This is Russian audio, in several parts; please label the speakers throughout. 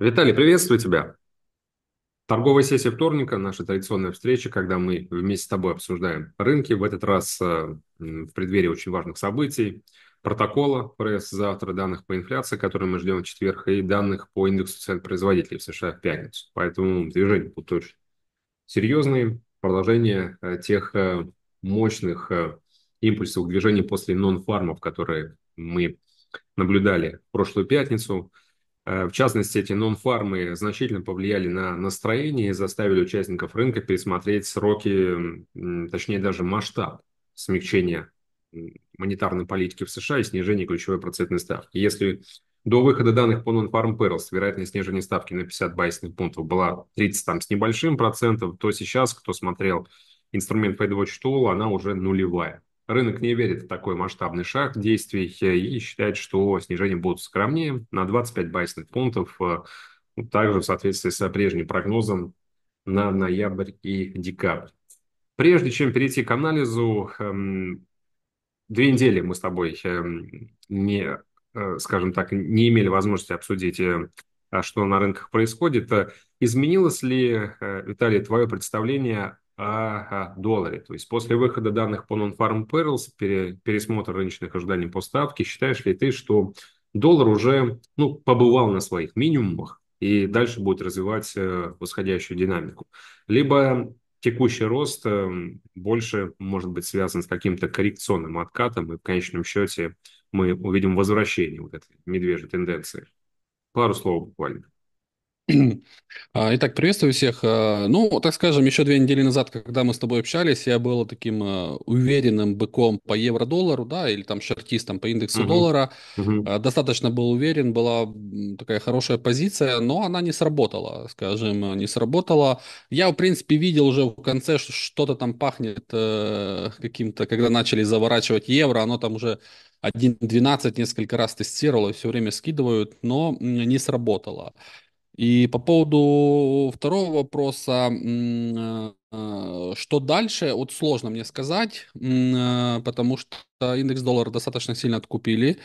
Speaker 1: Виталий, приветствую тебя. Торговая сессия вторника, наша традиционная встреча, когда мы вместе с тобой обсуждаем рынки. В этот раз э, в преддверии очень важных событий, протокола ФРС завтра, данных по инфляции, которые мы ждем в четверг, и данных по индексу цен производителей в США в пятницу. Поэтому движение будет очень серьезное, Продолжение э, тех э, мощных импульсов движения после нон-фармов, которые мы наблюдали в прошлую пятницу – Э, в частности, эти нон-фармы значительно повлияли на настроение и заставили участников рынка пересмотреть сроки, точнее даже масштаб смягчения монетарной политики в США и снижение ключевой процентной ставки. Если до выхода данных по Non-Farm Perils вероятность снижения ставки на 50 байсных пунктов была 30 там, с небольшим процентом, то сейчас, кто смотрел инструмент Fed Watch Tool, она уже нулевая. Рынок не верит в такой масштабный шаг действий и считает, что снижения будут скромнее на 25 байсных пунктов, э, ну, также в соответствии с прежним прогнозом на ноябрь и декабрь. Прежде чем перейти к анализу, эм, две недели мы с тобой эм, не, э, скажем так, не имели возможности обсудить, э, а что на рынках происходит. Изменилось ли, Виталий, твое представление а, доллары. То есть после выхода данных по Non-Farm Perils, пере, пересмотр рыночных ожиданий по ставке, считаешь ли ты, что доллар уже ну, побывал на своих минимумах и дальше будет развивать э, восходящую динамику? Либо текущий рост э, больше может быть связан с каким-то коррекционным откатом, и в конечном счете мы увидим возвращение
Speaker 2: вот этой медвежьей тенденции. Пару слов буквально. А, итак, приветствую всех. А, ну, так скажем, еще две недели назад, когда мы с тобой общались, я был таким а, уверенным быком по евро-доллару, да, или там шортистом по индексу uh-huh. доллара. Uh-huh. Достаточно был уверен, была такая хорошая позиция, но она не сработала, скажем, не сработала. Я, в принципе, видел уже в конце, что что-то там пахнет э, каким-то, когда начали заворачивать евро, оно там уже 1.12 несколько раз тестировало, все время скидывают, но не сработало. И по поводу второго вопроса, э, что дальше, вот сложно мне сказать, э, потому что индекс доллара достаточно сильно откупили.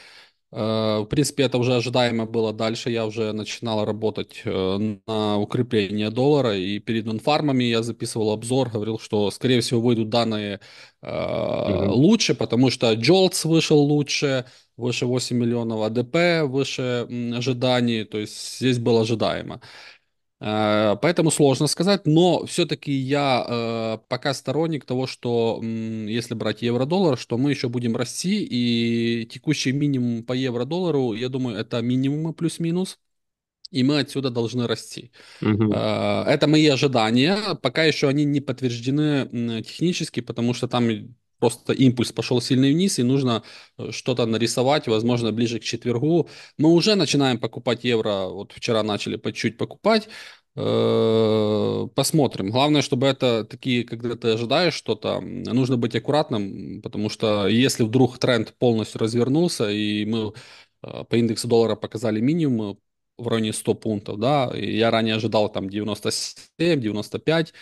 Speaker 2: Э, в принципе, это уже ожидаемо было. Дальше я уже начинал работать э, на укрепление доллара, и перед инфармами я записывал обзор, говорил, что, скорее всего, выйдут данные mm лучше, потому что Jolts вышел лучше, выше 8 миллионов АДП, выше ожиданий, то есть здесь было ожидаемо. Э, поэтому сложно сказать, но все-таки я э, пока сторонник того, что если брать евро-доллар, что мы еще будем расти, и текущий минимум по евро-доллару, я думаю, это минимумы плюс-минус и мы отсюда должны расти. Угу. Это мои ожидания, пока еще они не подтверждены технически, потому что там просто импульс пошел сильный вниз, и нужно э, что-то нарисовать, возможно, ближе к четвергу. Мы уже начинаем покупать евро, вот вчера начали по чуть чуть покупать, э, Посмотрим. Главное, чтобы это такие, когда ты ожидаешь что-то, нужно быть аккуратным, потому что если вдруг тренд полностью развернулся, и мы э, по индексу доллара показали минимум в районе 100 пунктов, да, и я ранее ожидал там 97, 95,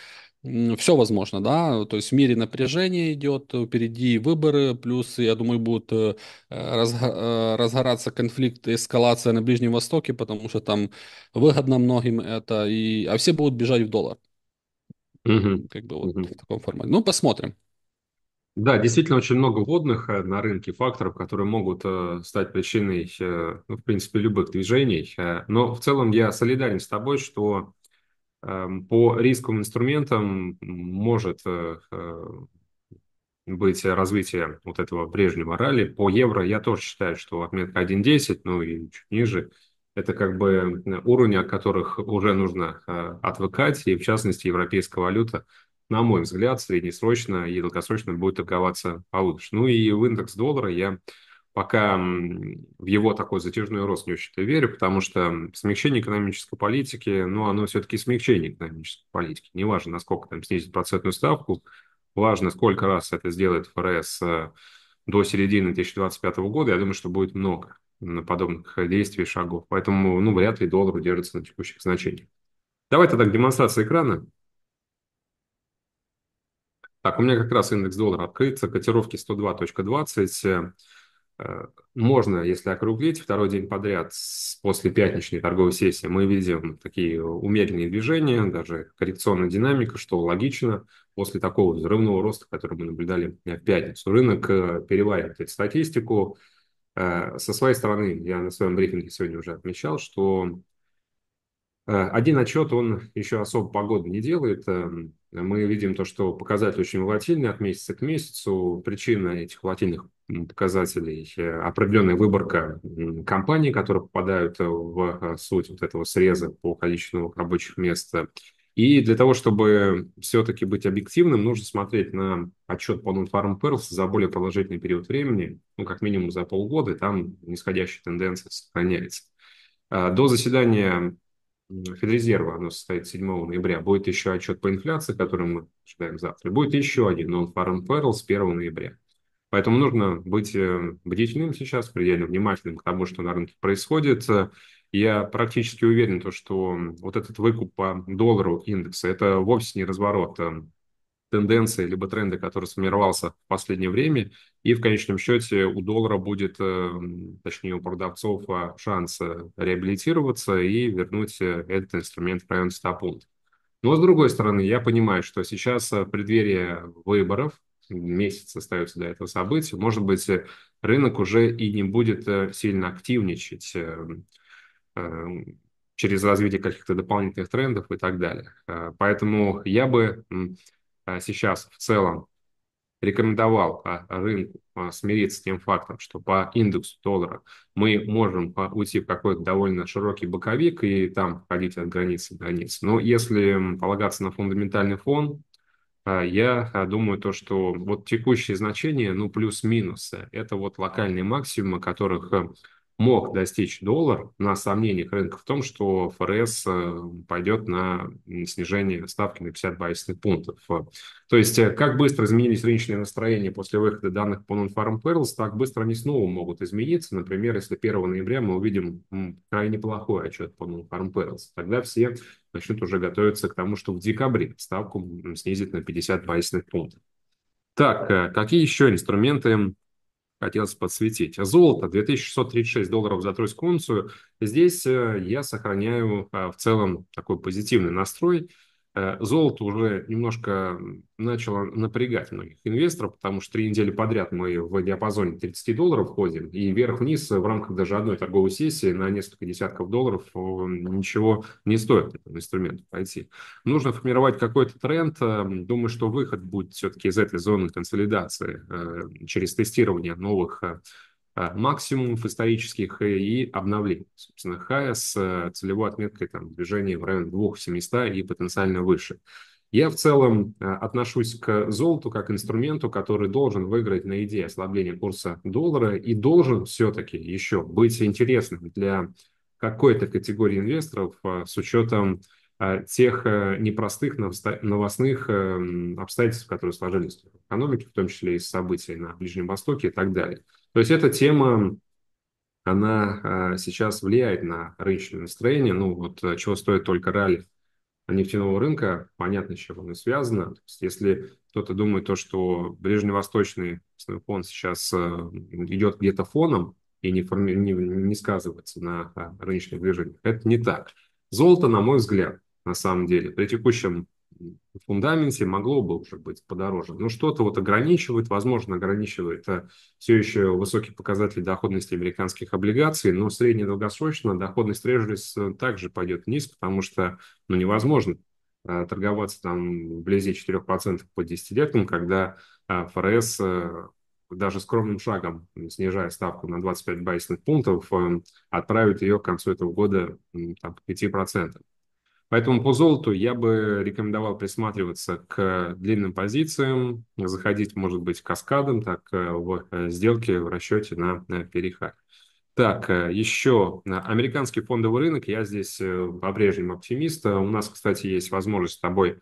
Speaker 2: все возможно, да. То есть в мире напряжение идет, впереди выборы, плюс, я думаю, будут э, э, разгораться конфликты, эскалация на Ближнем Востоке, потому что там выгодно многим это, и... а все будут бежать в доллар. Угу. Как бы вот угу. в таком формате. Ну, посмотрим.
Speaker 1: Да, действительно очень много водных э, на рынке факторов, которые могут стать причиной, ну, в принципе, любых движений. но в целом я солидарен с тобой, что Эм, по рисковым инструментам может э, э, быть развитие вот этого прежнего ралли. По евро я тоже считаю, что отметка 1.10, ну и чуть ниже, это как бы э, уровни, от которых уже нужно отвыкать, и в частности европейская валюта, на мой взгляд, среднесрочно и долгосрочно будет торговаться получше. Ну и в индекс доллара я пока в его такой затяжной рост не очень-то верю, потому что смягчение экономической политики, ну, оно все-таки смягчение экономической политики. Неважно, насколько там снизить процентную ставку, важно, сколько раз это сделает ФРС э, до середины 2025 года, я думаю, что будет много подобных э, действий, шагов. Поэтому, ну, вряд ли доллар удержится на текущих значениях. Давай тогда к демонстрации экрана. Так, у меня как раз индекс доллара открыт, котировки 102.20, Э, можно, если округлить, второй день подряд после пятничной торговой сессии мы видим такие умеренные движения, даже коррекционная динамика, что логично после такого взрывного роста, который мы наблюдали э, в пятницу. Рынок э, переваривает эту статистику. Со своей стороны, я на своем брифинге сегодня уже отмечал, что один отчет, он еще особо погоды не делает. Эм, мы видим то, что показатели очень волатильны от месяца к месяцу. Причина этих волатильных показателей э, – определенная выборка компаний, которые попадают э, в э, суть вот этого среза по количеству рабочих мест. И для того, чтобы все-таки быть объективным, нужно смотреть на отчет по Non-Farm Pearls за более положительный период времени, ну, как минимум за полгода, и там нисходящая тенденция сохраняется. До заседания Федрезерва, оно состоит 7 ноября, будет еще отчет по инфляции, который мы ожидаем завтра, будет еще один non-farm peril с 1 ноября. Поэтому нужно быть э, бдительным сейчас, предельно внимательным к тому, что на рынке происходит. Я практически уверен, что вот этот выкуп по доллару индекса – это вовсе не разворот э, тенденции, либо тренды, которые сформировался в последнее время, и в конечном счете у доллара будет, эм, точнее у продавцов, э, шанс э, реабилитироваться и вернуть э, этот инструмент в район 100 пунктов. Но с другой стороны, я понимаю, что сейчас в преддверии выборов, месяц остается до этого события, может быть, рынок уже и не будет сильно активничать через развитие каких-то дополнительных трендов и так далее. Поэтому я бы а, сейчас в целом рекомендовал рынку смириться с тем фактом, что по индексу доллара мы можем а, уйти в какой-то довольно широкий боковик и там ходить от границы к границе. Но если полагаться на фундаментальный фон, а, я думаю, то, что вот текущие значения, ну, плюс-минус, это вот локальные максимумы, которых мог достичь доллар на сомнениях рынка в том, что ФРС э, пойдет на снижение ставки на 50 базисных пунктов. То есть э, как быстро изменились рыночные настроения после выхода данных по Non-Farm Perils, так быстро они снова могут измениться. Например, если 1 ноября мы увидим крайне плохой отчет по Non-Farm Perils, тогда все начнут уже готовиться к тому, что в декабре ставку снизит на 50 базисных пунктов. Так, э, какие еще инструменты хотелось подсветить. Золото 2636 долларов за тройскую унцию. Здесь э, я сохраняю э, в целом такой позитивный настрой. Э, золото уже немножко начало напрягать многих инвесторов, потому что три недели подряд мы в диапазоне 30 долларов ходим, и вверх-вниз в рамках даже одной торговой сессии на несколько десятков долларов э, ничего не стоит этому инструменту пойти. Нужно формировать какой-то тренд. Э, думаю, что выход будет все-таки из этой зоны консолидации через тестирование новых а, максимумов исторических э, и обновлений. Собственно, хая с э, целевой отметкой там, движения в районе 2700 и потенциально выше. Я в целом э, отношусь к золоту как инструменту, который должен выиграть на идее ослабления курса доллара и должен все-таки еще быть интересным для какой-то категории инвесторов с учетом тех непростых новостных обстоятельств, которые сложились в экономике, в том числе и событий на Ближнем Востоке и так далее. То есть эта тема, она а, сейчас влияет на рыночное настроение. Ну вот а, чего стоит только ралли нефтяного рынка, понятно, с чем оно связано. То есть Если кто-то думает то, что ближневосточный фонд сейчас а, идет где-то фоном и не, форми... не, не сказывается на рыночных движениях, это не так. Золото, на мой взгляд, на самом деле, при текущем в фундаменте могло бы уже быть подороже. Но что-то вот ограничивает, возможно, ограничивает э, все еще высокие показатели доходности американских облигаций, но среднедолгосрочно доходность трежерис э, также пойдет вниз, потому что ну, невозможно э, торговаться там вблизи 4% по десятилеткам, когда ФРС даже скромным шагом, снижая ставку на 25 базисных пунктов, отправит ее к концу этого года там, к 5%. Поэтому по золоту я бы рекомендовал присматриваться к длинным позициям, заходить, может быть, каскадом, так э, в э, сделке, в расчете на, на э, Так, еще американский фондовый рынок. Я здесь по-прежнему оптимист. У нас, кстати, есть возможность с тобой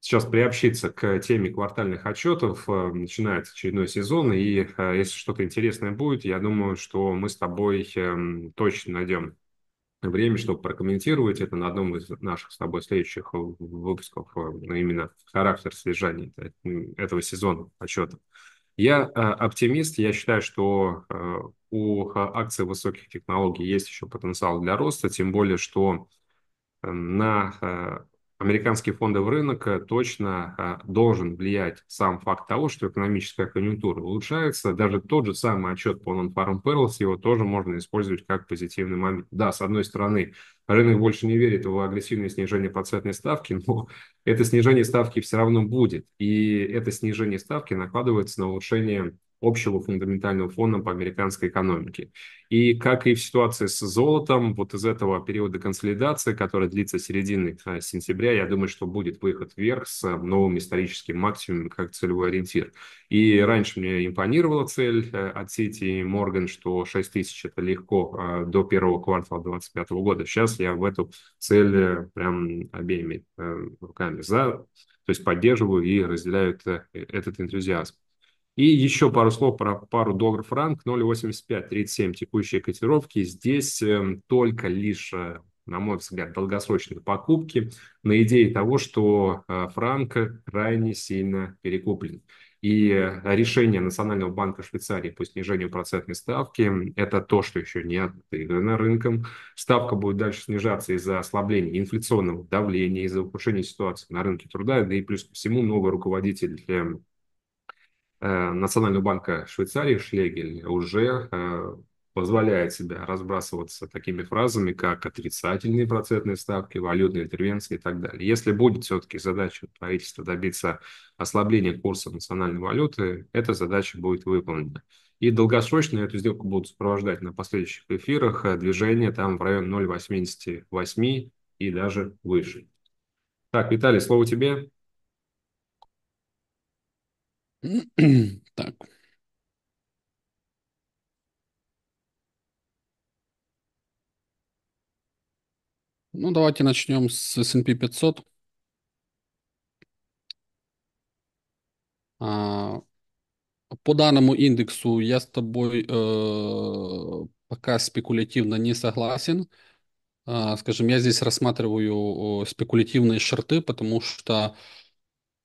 Speaker 1: сейчас приобщиться к теме квартальных отчетов. Начинается очередной сезон, и если что-то интересное будет, я думаю, что мы с тобой эм, точно найдем время, чтобы прокомментировать это на одном из наших с тобой следующих э, выпусков, ну, именно характер содержания э, этого сезона отчета. Я оптимист, я считаю, что у акций высоких технологий есть еще потенциал для роста, тем более, что на американский фондовый рынок э, точно а, должен влиять сам факт того, что экономическая конъюнктура улучшается. Даже тот же самый отчет по Non-Farm Perils, его тоже можно использовать как позитивный момент. Да, с одной стороны, рынок больше не верит в агрессивное снижение процентной ставки, но это снижение ставки все равно будет. И это снижение ставки накладывается на улучшение общего фундаментального фона по американской экономике. И как и в ситуации с золотом, вот из этого периода консолидации, который длится середины э, сентября, я думаю, что будет выход вверх с новым историческим максимумом как целевой ориентир. И раньше мне импонировала цель э, от сети Морган, что 6 тысяч – это легко э, до первого квартала 2025 года. Сейчас я в эту цель прям обеими руками за, то есть поддерживаю и разделяю этот энтузиазм. И еще пару слов про пару доллар франк 0.8537 текущие котировки. Здесь эм, только лишь э, на мой взгляд, долгосрочные покупки на идее того, что э, франк крайне сильно перекуплен. И э, решение Национального банка Швейцарии по снижению процентной ставки – это то, что еще не отыграно рынком. Ставка будет дальше снижаться из-за ослабления инфляционного давления, из-за ухудшения ситуации на рынке труда, да и плюс ко всему новый руководитель Э, Национального банка Швейцарии Шлегель уже э, позволяет себя разбрасываться такими фразами, как отрицательные процентные ставки, валютные интервенции и так далее. Если будет все-таки задача правительства добиться ослабления курса национальной валюты, эта задача будет выполнена. И долгосрочно эту сделку будут сопровождать на последующих эфирах э, движение там в район 0,88 и даже выше. Так, Виталий, слово тебе.
Speaker 2: Так. Ну, давайте начнем с S&P 500. А, по данному индексу я с тобой э, пока спекулятивно не согласен. А, скажем, я здесь рассматриваю спекулятивные шорты, потому что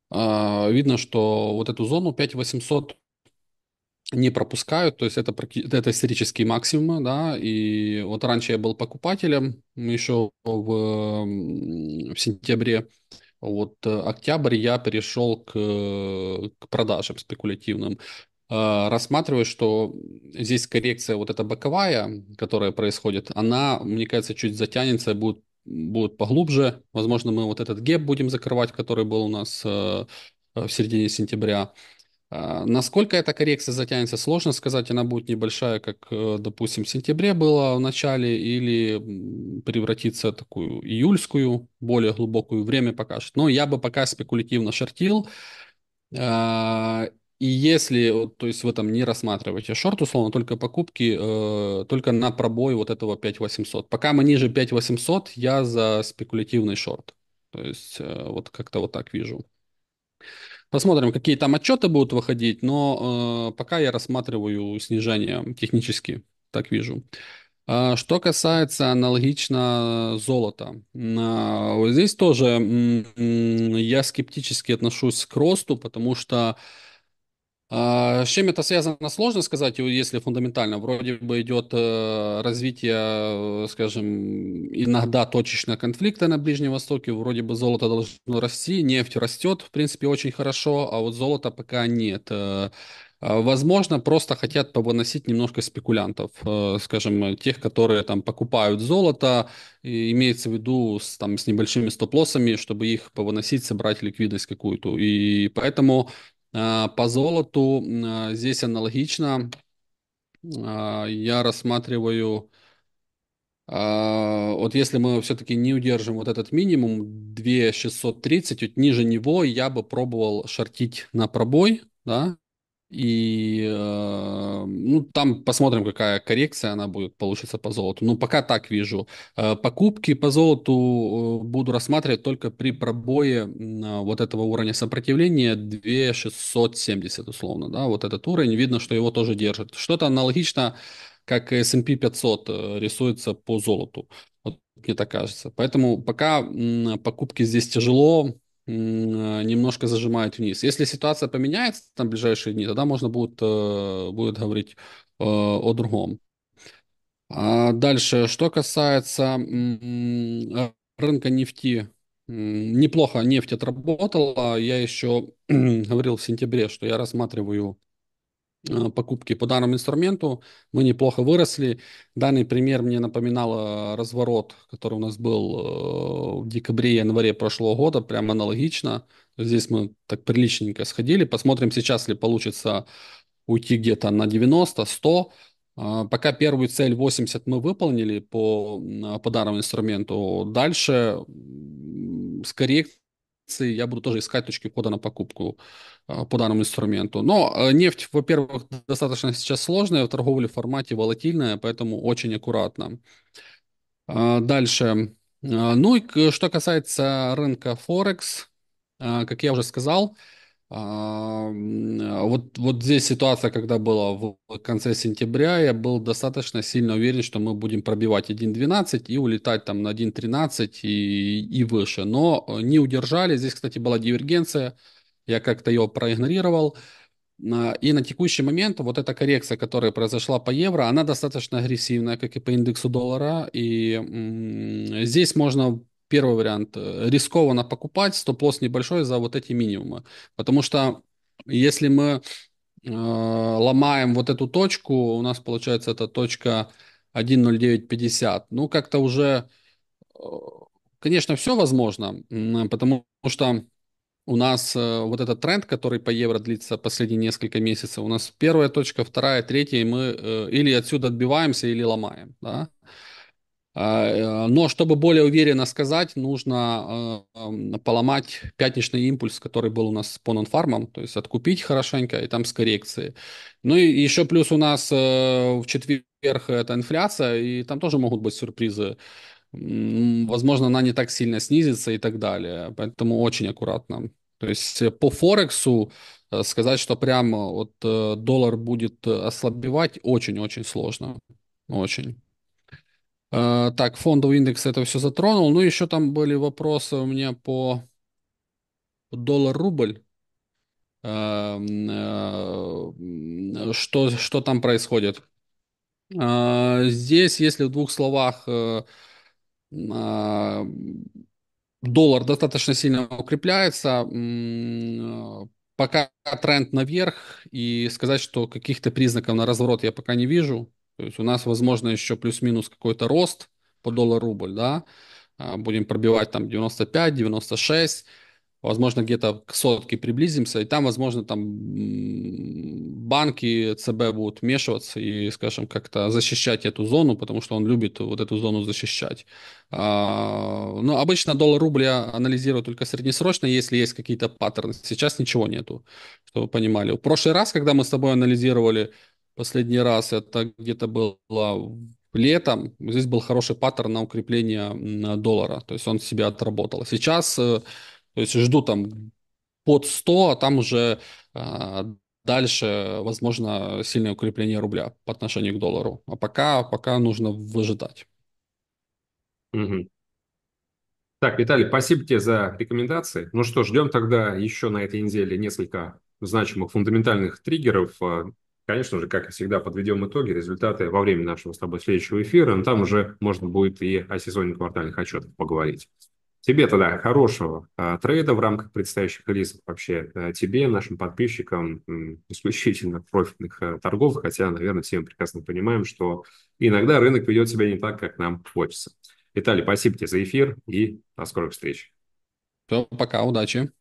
Speaker 2: а, видно, что вот эту зону 5800 не пропускают, то есть это, это исторические максимумы, да, и вот раньше я был покупателем еще в, в сентябре, вот э, октябрь я перешел к, э, к продажам спекулятивным, а, рассматриваю, что здесь коррекция вот эта боковая, которая происходит, она, мне кажется, чуть затянется и будет будут поглубже. Возможно, мы вот этот геп будем закрывать, который был у нас э, э, в середине сентября. А, насколько эта коррекция затянется, сложно сказать. Она будет небольшая, как, э, допустим, в сентябре было в начале, или превратится в такую июльскую, более глубокую. Время покажет. Но я бы пока спекулятивно шортил. А, и если, то есть вы там не рассматриваете а шорт, условно, только покупки, э, только на пробой вот этого 5800. Пока мы ниже 5800, я за спекулятивный шорт. То есть э, вот как-то вот так вижу. Посмотрим, какие там отчеты будут выходить, но э, пока я рассматриваю снижение технически, так вижу. А что касается аналогично золота, а, вот здесь тоже я скептически отношусь к росту, потому что а с чем это связано, сложно сказать, если фундаментально. Вроде бы идет э, развитие, э, скажем, иногда точечно конфликта на Ближнем Востоке. Вроде бы золото должно расти, нефть растет, в принципе, очень хорошо, а вот золота пока нет. Э, а, возможно, просто хотят повыносить немножко спекулянтов, скажем, тех, которые там покупают золото, имеется в виду с, там, с небольшими стоп-лоссами, чтобы их повыносить, собрать ликвидность какую-то. И поэтому Э, по золоту э, здесь аналогично. Э, я рассматриваю, вот если мы все-таки не удержим вот этот минимум 2630, вот ниже него я бы пробовал шортить на пробой, да, и э, ну, там посмотрим, какая коррекция она будет получиться по золоту. Ну, пока так вижу. Э, покупки по золоту э, буду рассматривать только при пробое э, вот этого уровня сопротивления 2670 условно. Да? Вот этот уровень, видно, что его тоже держит. Что-то аналогично, как S&P 500 э, рисуется по золоту. Вот мне так кажется. Поэтому пока э, покупки здесь тяжело, а, немножко зажимает вниз. Если ситуация поменяется там в ближайшие дни, тогда можно будет, э, будет говорить э, о другом. А дальше, что касается рынка нефти, неплохо нефть отработала. Я еще говорил в сентябре, что я рассматриваю Э, покупки по данному инструменту. Мы неплохо выросли. Данный пример мне напоминал э, разворот, который у нас был э, в декабре-январе прошлого года, прямо аналогично. Здесь мы так приличненько сходили. Посмотрим сейчас, ли получится уйти где-то на 90, 100. Пока первую цель 80 мы выполнили по, по данному инструменту. Дальше скорее акции, я буду тоже искать точки входа на покупку а, по данному инструменту. Но а, нефть, во-первых, достаточно сейчас сложная в торговле формате волатильная, поэтому очень аккуратно. А, дальше. Ну и что касается рынка Форекс, как я уже сказал, а, а вот, вот здесь ситуация, когда была в конце сентября, я был достаточно сильно уверен, что мы будем пробивать 1.12 и улетать там на 1.13 и, и выше. Но э, не удержали. Здесь, кстати, была дивергенция. Я как-то ее проигнорировал. А, и на текущий момент вот эта коррекция, которая произошла по евро, она достаточно агрессивная, как и по индексу доллара. И здесь можно Первый вариант. Э, рискованно покупать, стоп-лосс небольшой за вот эти минимумы. Потому что если мы э, ломаем вот эту точку, у нас получается эта точка 1.0950. Ну, как-то уже, э, конечно, все возможно, потому что у нас э, вот этот тренд, который по евро длится последние несколько месяцев, у нас первая точка, вторая, третья, и мы э, или отсюда отбиваемся, или ломаем, да. А, э, но чтобы более уверенно сказать, нужно э, эм, поломать пятничный импульс, который был у нас по нонфармам, то есть откупить хорошенько и там с коррекцией. Ну и еще плюс у нас э, в четверг это инфляция, и там тоже могут быть сюрпризы. Возможно, она не так сильно снизится и так далее. Поэтому очень аккуратно. То есть по Форексу сказать, что прямо вот доллар будет ослабевать, очень-очень сложно. Очень. Э, так, фондовый индекс это все затронул. Ну, еще там были вопросы у меня по доллар-рубль. Эм, э, что, что там происходит? Э, здесь, если в двух словах, доллар достаточно сильно укрепляется, пока тренд наверх, и сказать, что каких-то признаков на разворот я пока не вижу. То есть у нас, возможно, еще плюс-минус какой-то рост по доллар-рубль, да, а, будем пробивать там 95-96, возможно, где-то к сотке приблизимся, и там, возможно, там банки ЦБ будут вмешиваться и, скажем, как-то защищать эту зону, потому что он любит вот эту зону защищать. А, но ну, обычно доллар-рубль я анализирую только среднесрочно, если есть какие-то паттерны. Сейчас ничего нету, чтобы вы понимали. В прошлый раз, когда мы с тобой анализировали Последний раз это где-то было летом. Здесь был хороший паттерн на укрепление доллара. То есть он себя отработал. Сейчас э, то есть жду там под 100, а там уже а, дальше, возможно, сильное укрепление рубля по отношению к доллару. А пока, пока нужно выжидать.
Speaker 1: Угу. Так, Виталий, спасибо тебе за рекомендации. Ну что, ждем тогда еще на этой неделе несколько значимых фундаментальных триггеров. А, Конечно же, как и всегда, подведем итоги, результаты во время нашего с тобой следующего эфира, но ну, там уже можно будет и о сезоне квартальных отчетов поговорить. Тебе тогда хорошего а, трейда в рамках предстоящих релизов вообще. А, тебе, нашим подписчикам, м, исключительно профитных а, торгов, хотя, наверное, все мы прекрасно понимаем, что иногда рынок ведет себя не так, как нам хочется. Виталий, спасибо тебе за эфир и до скорых встреч. Все, пока, удачи.